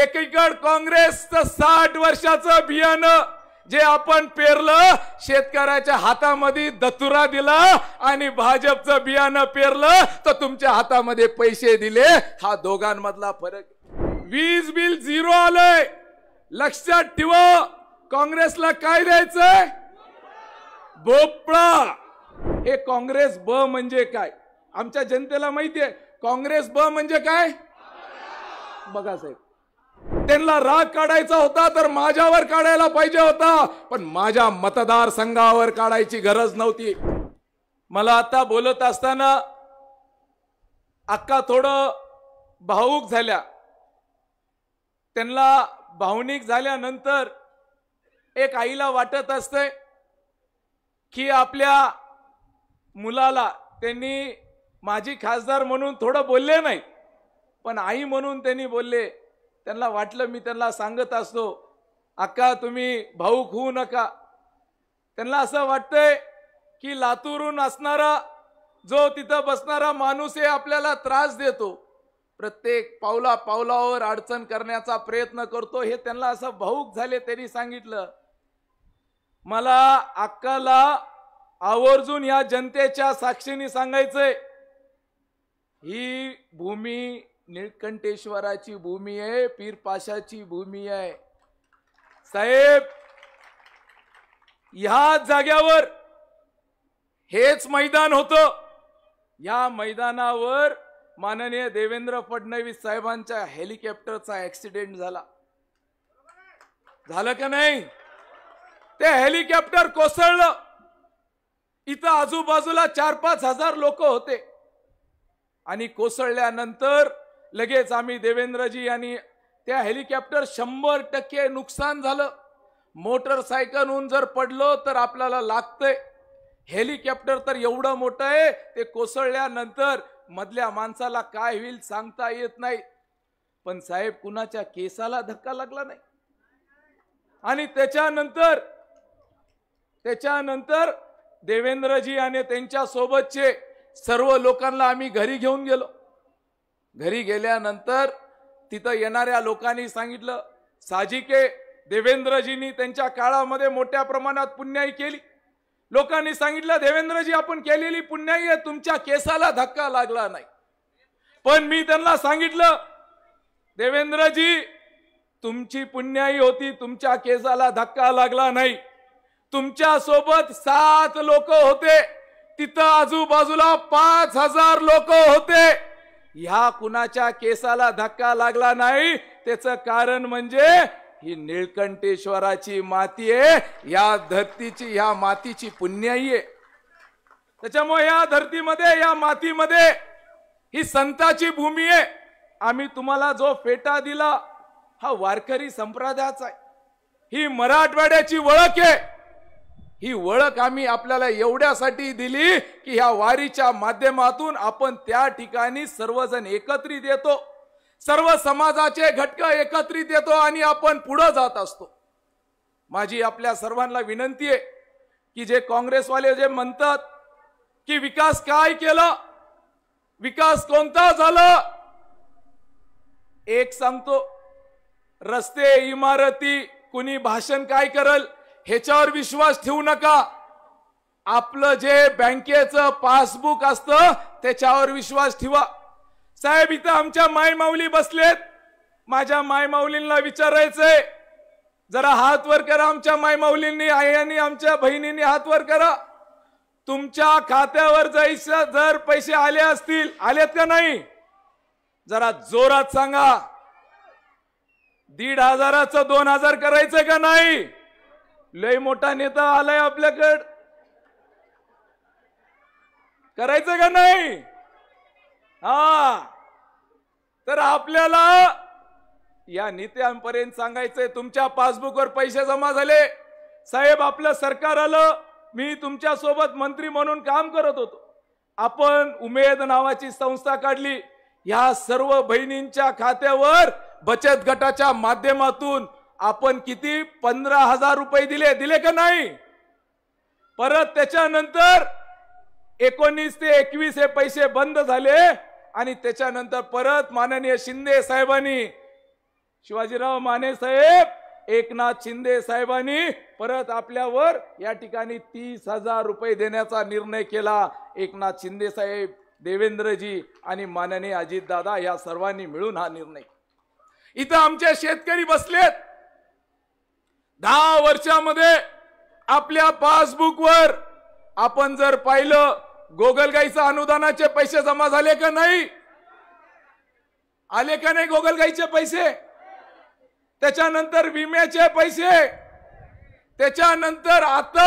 एकीकड काँग्रेसचं साठ वर्षाचं बियाणं जे आपण पेरलं शेतकऱ्याच्या हातामध्ये दतुरा दिला आणि भाजपचं बियाणं पेरलं तर तुमच्या हातामध्ये पैसे दिले हा दोघांमधला फरक वीज बिल झिरो आलंय लक्षात ठेवा काँग्रेसला काय द्यायचंय भोपळा हे काँग्रेस ब म्हणजे काय आमच्या जनतेला माहितीये काँग्रेस ब म्हणजे काय बघा साहेब त्यांना राग काढायचा होता तर माझ्यावर काढायला पाहिजे होता पण माझ्या मतदारसंघावर काढायची गरज नव्हती मला आता बोलत असताना अक्का थोडं भावूक झाल्या त्यांना भावनिक झाल्यानंतर एक आईला वाटत असते की आपल्या मुलाला त्यांनी माझी खासदार म्हणून थोडं बोलले नाही पण आई म्हणून त्यांनी बोलले त्यांना वाटलं मी त्यांना सांगत असतो अक्का तुम्ही भाऊक होऊ नका त्यांना असं वाटतंय की लातूरून असणारा जो तिथं बसणारा माणूस हे आपल्याला त्रास देतो प्रत्येक पावला पावलावर अडचण करण्याचा प्रयत्न करतो हे त्यांना असं भाऊक झाले त्यांनी सांगितलं मला अक्काला आवर्जून या जनतेच्या साक्षीने सांगायचंय ही भूमी निळकंठेश्वराची भूमी आहे पीरपाशाची भूमी आहे साहेब ह्या जाग्यावर हेच मैदान होत या मैदानावर माननीय देवेंद्र फडणवीस साहेबांच्या हेलिकॉप्टरचा ऍक्सिडेंट झाला झालं का नाही ते हेलिकॉप्टर कोसळलं इथं आजूबाजूला चार पाच हजार लोक होते आणि कोसळल्यानंतर लगेच आम्ही देवेंद्रजी आणि त्या हेलिकॉप्टर शंभर टक्के नुकसान झालं मोटरसायकलहून जर पडलो तर आपल्याला लागतंय हेलिकॉप्टर तर एवढं मोठं आहे ते कोसळल्यानंतर मधल्या माणसाला काय होईल सांगता येत नाही पण साहेब कुणाच्या केसाला धक्का लागला नाही आणि त्याच्यानंतर त्याच्यानंतर देवेंद्रजी आणि त्यांच्या सोबतचे सर्व लोकांना आम्ही घरी घेऊन गेलो घरी गेल्यानंतर तिथं येणाऱ्या लोकांनी सांगितलं साजिके देवेंद्रजींनी त्यांच्या काळामध्ये मोठ्या प्रमाणात पुण्याई केली लोकांनी सांगितलं देवेंद्रजी आपण केलेली पुण्याई आहे तुमच्या केसाला धक्का लागला नाही पण मी त्यांना सांगितलं देवेंद्रजी तुमची पुण्याई होती तुमच्या केसाला धक्का लागला नाही तुमच्या सोबत सात लोक होते तिथं आजूबाजूला पाच हजार लोक होते ह्या कुणाच्या केसाला धक्का लागला नाही त्याचं कारण म्हणजे ही निळकंठेश्वराची माती आहे या धरतीची ह्या मातीची पुण्याई आहे त्याच्यामुळे या धरतीमध्ये या मातीमध्ये ही संताची भूमी आहे आम्ही तुम्हाला जो फेटा दिला हा वारकरी संप्रदायाचा आहे ही मराठवाड्याची ओळख आहे ही ओळख आम्ही आपल्याला एवढ्यासाठी दिली की ह्या वारीच्या माध्यमातून आपण त्या ठिकाणी सर्वजण एकत्रित येतो सर्व समाजाचे घटक एकत्रित येतो आणि आपण पुढं जात असतो माझी आपल्या सर्वांना विनंती आहे की जे काँग्रेसवाले जे म्हणतात की विकास काय केला विकास कोणता झाला एक सांगतो रस्ते इमारती कुणी भाषण काय करल ह्याच्यावर विश्वास ठेवू नका आपलं जे बँकेचं पासबुक असतं त्याच्यावर विश्वास ठेवा साहेब इथं आमच्या मायमाऊली बसलेत माझ्या माऊलींना विचारायचंय जरा हात वर करा आमच्या मायमाऊलींनी आयांनी आमच्या बहिणींनी हात वर करा तुमच्या खात्यावर जायच्या जर पैसे आले असतील आलेत का नाही जरा जोरात सांगा दीड हजाराचं दोन हजार करायचं का नाही लय मोठा नेता आलाय आपल्याकड करायचं का नाही हा तर आपल्याला या नेत्यांपर्यंत सांगायचंय तुमच्या पासबुकवर पैसे जमा झाले साहेब आपलं सरकार आलं मी तुमच्या सोबत मंत्री म्हणून काम करत होतो आपण उमेद नावाची संस्था काढली या सर्व बहिणींच्या खात्यावर बचत गटाच्या माध्यमातून आपण किती पंधरा हजार रुपये दिले दिले का नाही परत त्याच्यानंतर एकोणीस ते एकवीस हे पैसे बंद झाले आणि त्याच्यानंतर परत माननीय शिंदे साहेबांनी शिवाजीराव माने साहेब एकनाथ शिंदे साहेबांनी परत आपल्यावर या ठिकाणी तीस हजार रुपये देण्याचा निर्णय केला एकनाथ शिंदे साहेब देवेंद्रजी आणि माननीय अजितदादा या सर्वांनी मिळून हा निर्णय इथं आमच्या शेतकरी बसलेत दहा वर्षामध्ये आपल्या पासबुकवर आपण जर पाहिलं गोगलगाईचं अनुदानाचे पैसे जमा झाले का नाही आले का नाही गोगलगाईचे पैसे त्याच्यानंतर विम्याचे पैसे त्याच्यानंतर आता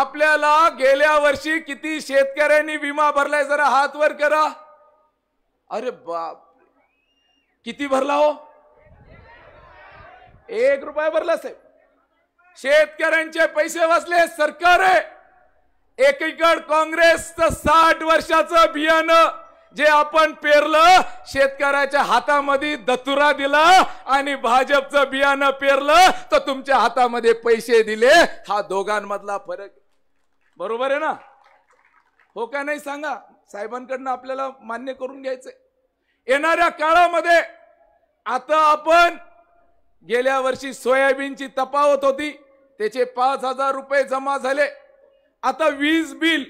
आपल्याला गेल्या वर्षी किती शेतकऱ्यांनी विमा भरलाय जरा हात वर करा अरे बाप किती भरला हो एक रुपया भरला साहेब शेतकऱ्यांचे पैसे वाचले सरकार आहे एकीकड काँग्रेसचं साठ वर्षाचं बियाणं जे आपण पेरलं शेतकऱ्याच्या हातामध्ये दतुरा दिला आणि भाजपचं बियाणं पेरलं तर तुमच्या हातामध्ये पैसे दिले हा दोघांमधला फरक बरोबर आहे ना हो का नाही सांगा साहेबांकडनं आपल्याला मान्य करून घ्यायचंय येणाऱ्या काळामध्ये आता आपण गेल्या वर्षी सोयाबीनची तपावत होती त्याचे पाच हजार रुपये जमा झाले आता वीज बिल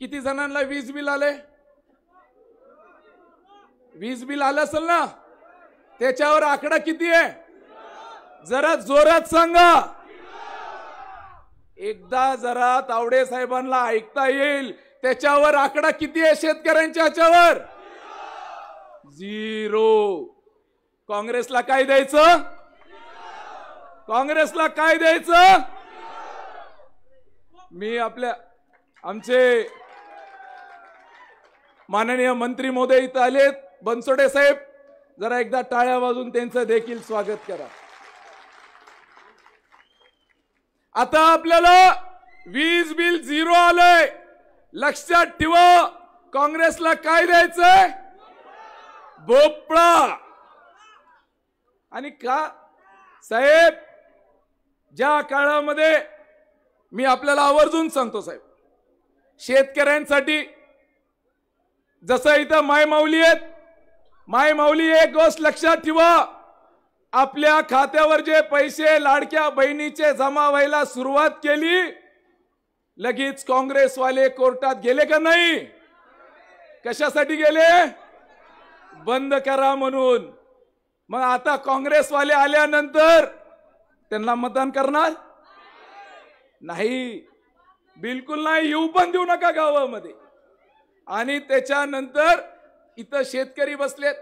किती जणांना वीज बिल आले वीज बिल आलं असेल ना त्याच्यावर आकडा किती आहे जरा जोरात सांगा एकदा जरा तावडे साहेबांना ऐकता येईल त्याच्यावर आकडा किती आहे शेतकऱ्यांच्या ह्याच्यावर झिरो काँग्रेसला काय द्यायचं काँग्रेसला काय द्यायचं मी आपल्या आमचे माननीय मंत्री मोदय इथं आलेत बनसोडे साहेब जरा एकदा टाळ्या वाजून त्यांचं देखील स्वागत करा आता आपल्याला वीज बिल झिरो आलंय लक्षात ठेवा काँग्रेसला काय द्यायचंय भोपळा आणि का साहेब ज्या काळामध्ये मी आपल्याला आवर्जून सांगतो साहेब शेतकऱ्यांसाठी जसं इथं मायमाऊली आहेत मायमाऊली एक गोष्ट लक्षात ठेवा आपल्या खात्यावर जे पैसे लाडक्या बहिणीचे जमा व्हायला सुरुवात केली लगेच काँग्रेसवाले कोर्टात गेले का नाही कशासाठी गेले बंद करा म्हणून मग आता काँग्रेसवाले आल्यानंतर त्यांना मतदान करणार नाही बिलकुल नाही येऊ पण देऊ नका गावामध्ये आणि त्याच्यानंतर इथं शेतकरी बसलेत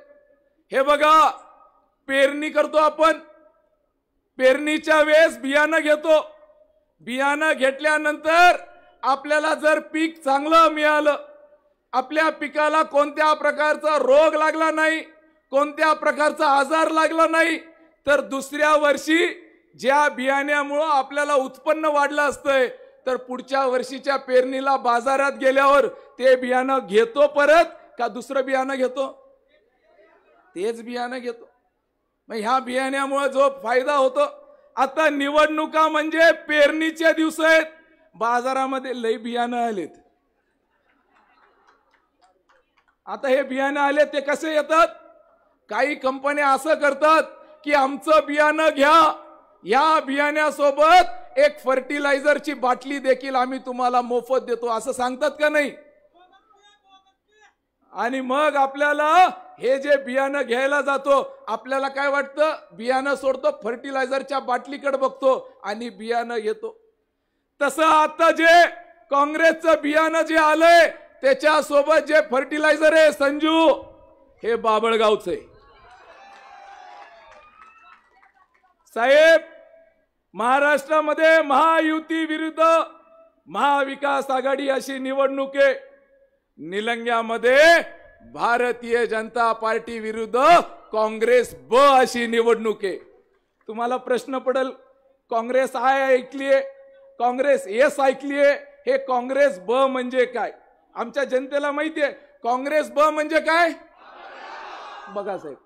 हे बघा पेरणी करतो आपण पेरणीच्या वेळेस बियाणं घेतो बियाणं घेतल्यानंतर आपल्याला जर पीक चांगलं मिळालं आपल्या पिकाला कोणत्या प्रकारचा रोग लागला नाही कोणत्या प्रकारचा आजार लागला नाही तर दुसऱ्या वर्षी ज्या बियाण्यामुळं आपल्याला उत्पन्न वाढलं असतंय तर पुढच्या वर्षीच्या पेरणीला बाजारात गेल्यावर ते बियाणं घेतो परत का दुसरं बियाणं घेतो तेच बियाणं घेतो मग ह्या बियाण्यामुळं जो फायदा होतो आता निवडणुका म्हणजे पेरणीचे दिवस आहेत बाजारामध्ये लई बियाणं आलेत आता हे बियाणं आले ते कसे येतात काही कंपन्या असं करतात की आमचं बियाणं घ्या या बियाण्यासोबत एक फर्टिलायझरची बाटली देखील आम्ही तुम्हाला मोफत देतो असं सांगतात का नाही आणि मग आपल्याला हे जे बियाणं घ्यायला जातो आपल्याला काय वाटतं बियाणं सोडतो फर्टिलायझरच्या बाटलीकडे बघतो आणि बियाणं घेतो तसं आता जे काँग्रेसचं बियाणं जे आलंय त्याच्यासोबत जे फर्टिलायझर आहे संजू हे बाबळगावचं आहे साहेब महाराष्ट्रामध्ये महायुती विरुद्ध महाविकास आघाडी अशी निवडणुके निलंग्यामध्ये भारतीय जनता पार्टी विरुद्ध काँग्रेस ब अशी निवडणुके तुम्हाला प्रश्न पडेल काँग्रेस आय ऐकलीये काँग्रेस एस ऐकलीय हे काँग्रेस ब म्हणजे काय आमच्या जनतेला माहिती आहे काँग्रेस ब म्हणजे काय बघा साहेब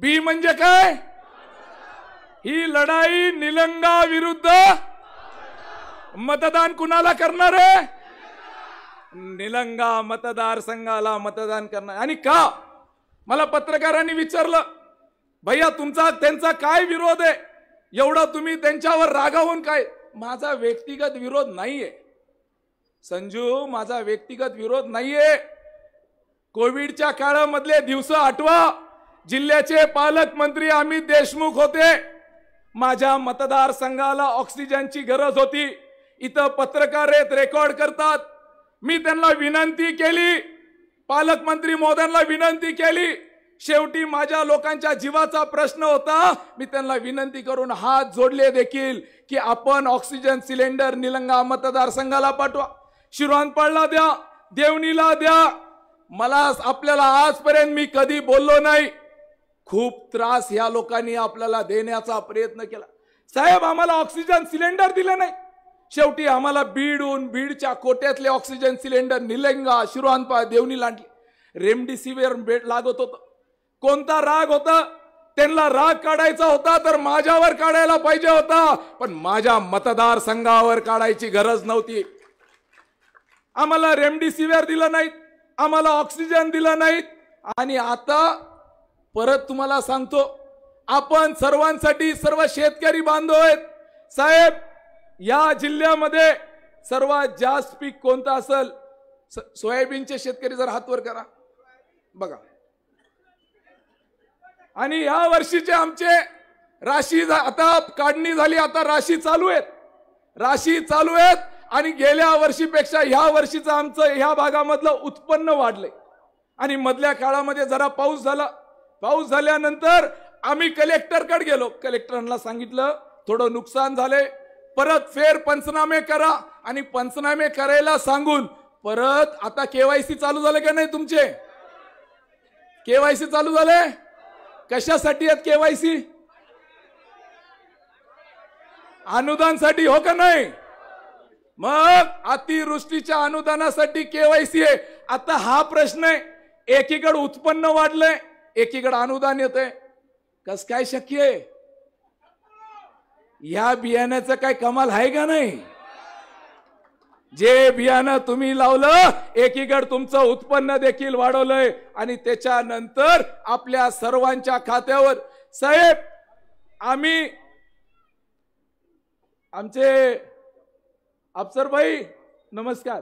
बी म्हणजे काय ही लढाई निलंगा विरुद्ध मतदान कुणाला करणार आहे निलंगा मतदार संघाला मतदान करणार आणि का मला पत्रकारांनी विचारलं भैया तुमचा त्यांचा काय विरोध आहे एवढा तुम्ही त्यांच्यावर रागावून काय माझा व्यक्तिगत विरोध नाहीये संजू माझा व्यक्तिगत विरोध नाहीये कोविडच्या काळामधले दिवस आठवा जिल्ह्याचे पालकमंत्री अमित देशमुख होते माझ्या मतदारसंघाला ऑक्सिजनची गरज होती इथं पत्रकार येत रेकॉर्ड करतात मी त्यांना विनंती केली पालकमंत्री मोदयांना विनंती केली शेवटी माझ्या लोकांच्या जीवाचा प्रश्न होता मी त्यांना विनंती करून हात जोडले देखील की आपण ऑक्सिजन सिलेंडर निलंगा मतदारसंघाला पाठवा शिरवानपाळला द्या देवणीला द्या मला आपल्याला आजपर्यंत मी कधी बोललो नाही खूप त्रास ह्या लोकांनी आपल्याला देण्याचा प्रयत्न केला साहेब आम्हाला ऑक्सिजन सिलेंडर दिले नाही शेवटी आम्हाला बीडहून बीडच्या कोट्यातले ऑक्सिजन सिलेंडर निलंगा शिरोहानपा देवनी लांडली रेमडिसिवीर बेड लागत होत कोणता राग होता त्यांना राग काढायचा होता तर माझ्यावर काढायला पाहिजे होता पण माझ्या मतदारसंघावर काढायची गरज नव्हती आम्हाला रेमडिसिवीर दिलं नाहीत आम्हाला ऑक्सिजन दिलं नाहीत आणि आता परत तुम्हाला सांगतो आपण सर्वांसाठी सर्व शेतकरी बांधव आहेत साहेब या जिल्ह्यामध्ये सर्वात जास्त पीक कोणतं असेल सोयाबीनचे शेतकरी जर हातवर करा बघा आणि या वर्षीचे आमचे राशी आता काढणी झाली आता राशी चालू आहेत राशी चालू आहेत आणि गेल्या वर्षीपेक्षा ह्या वर्षीचं आमचं ह्या भागामधलं उत्पन्न वाढलंय आणि मधल्या काळामध्ये जरा पाऊस झाला पाऊस झाल्यानंतर आम्ही कलेक्टरकडे गेलो कलेक्टरांना सांगितलं थोडं नुकसान झाले परत फेर पंचनामे करा आणि पंचनामे करायला सांगून परत आता केवायसी चालू झाले का नाही तुमचे केवायसी चालू झाले कशासाठी आहेत केवायसी अनुदानसाठी हो का नाही मग अतिवृष्टीच्या अनुदानासाठी केवायसी आहे आता हा प्रश्न आहे एकीकडे उत्पन्न वाढलंय एकीकडे अनुदान येतंय कस काय शक्य आहे या बियाण्याचं काय कमाल आहे का नाही जे बियाणं तुम्ही लावलं एकीकडे तुमचं उत्पन्न देखील वाढवलंय आणि त्याच्यानंतर आपल्या सर्वांच्या खात्यावर साहेब आम्ही आमचे अफसर भाई नमस्कार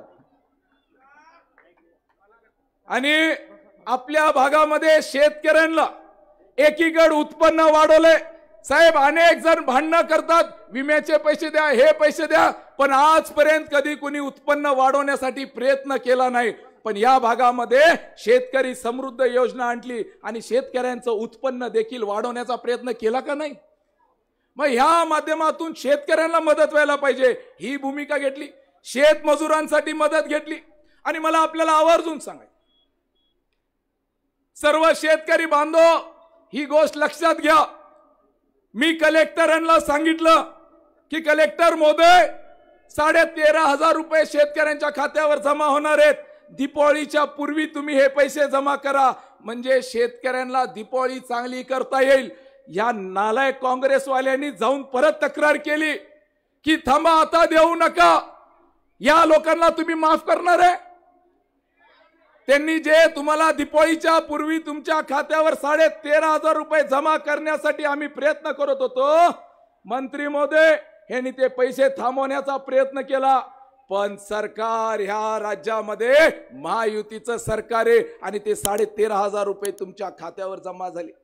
आणि आपल्या भागामध्ये शेतकऱ्यांना एकीकड उत्पन्न वाढवले साहेब अनेक जण भांडणं करतात विम्याचे पैसे द्या हे पैसे द्या पण आजपर्यंत कधी कुणी उत्पन्न वाढवण्यासाठी प्रयत्न केला नाही पण या भागामध्ये शेतकरी समृद्ध योजना आणली आणि शेतकऱ्यांचं उत्पन्न देखील वाढवण्याचा प्रयत्न केला का नाही मग ह्या माध्यमातून शेतकऱ्यांना मदत व्हायला पाहिजे ही भूमिका घेतली शेतमजुरांसाठी मदत घेतली आणि मला आपल्याला आवर्जून सांगायचं सर्व शेतकरी बांधव ही गोष्ट लक्षात घ्या मी कलेक्टरांना सांगितलं की कलेक्टर मोदय साडे तेरा हजार रुपये शेतकऱ्यांच्या खात्यावर जमा होणार आहेत दिपावळीच्या पूर्वी तुम्ही हे पैसे जमा करा म्हणजे शेतकऱ्यांना दिपावळी चांगली करता येईल या नालाय काँग्रेसवाल्यांनी जाऊन परत तक्रार केली की थांबा आता देऊ नका या लोकांना तुम्ही माफ करणार आहे त्यांनी जे तुम्हाला दिपोळीच्या पूर्वी तुमच्या खात्यावर साडे तेरा हजार रुपये जमा करण्यासाठी आम्ही प्रयत्न करत होतो मंत्री मोदय यांनी ते पैसे थांबवण्याचा प्रयत्न केला पण सरकार ह्या राज्यामध्ये महायुतीचं सरकार आहे आणि ते साडे तेरा हजार रुपये तुमच्या खात्यावर जमा झाले